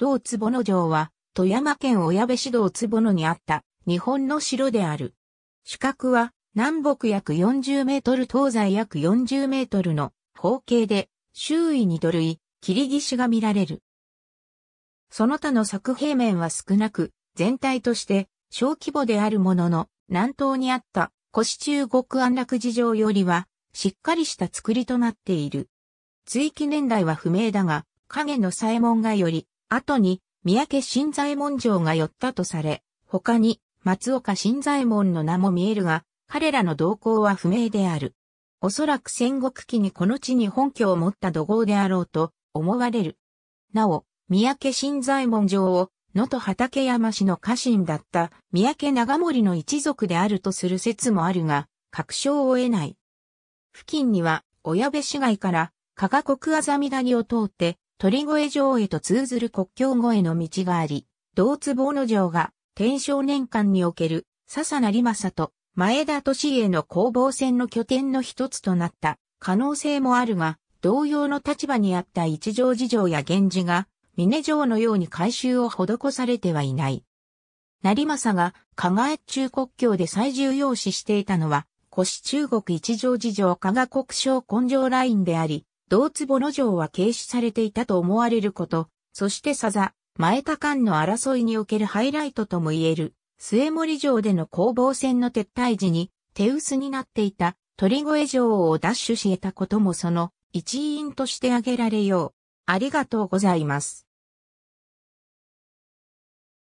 道坪野城は、富山県小矢部市道坪野にあった日本の城である。主角は南北約40メートル東西約40メートルの方形で周囲に土塁、霧岸が見られる。その他の作平面は少なく、全体として小規模であるものの、南東にあった腰中国安楽寺城よりは、しっかりした作りとなっている。追記年代は不明だが、影の左衛門がより、後に、三宅新左衛門城が寄ったとされ、他に、松岡新左衛門の名も見えるが、彼らの動向は不明である。おそらく戦国期にこの地に本拠を持った土豪であろうと思われる。なお、三宅新左衛門城を、野と畠山氏の家臣だった三宅長森の一族であるとする説もあるが、確証を得ない。付近には、親部市街から、加賀国あざみ谷を通って、鳥越城へと通ずる国境越えの道があり、道坪の城が、天正年間における、笹成正と、前田利家の攻防戦の拠点の一つとなった可能性もあるが、同様の立場にあった一条事情や源氏が、峰城のように改修を施されてはいない。成政が、加賀越中国境で最重要視していたのは、古市中国一条事情加賀国省根性ラインであり、道坪の城は軽視されていたと思われること、そしてさざ、前田間の争いにおけるハイライトとも言える、末森城での攻防戦の撤退時に、手薄になっていた鳥越城を奪取し得たこともその一因として挙げられよう。ありがとうございます。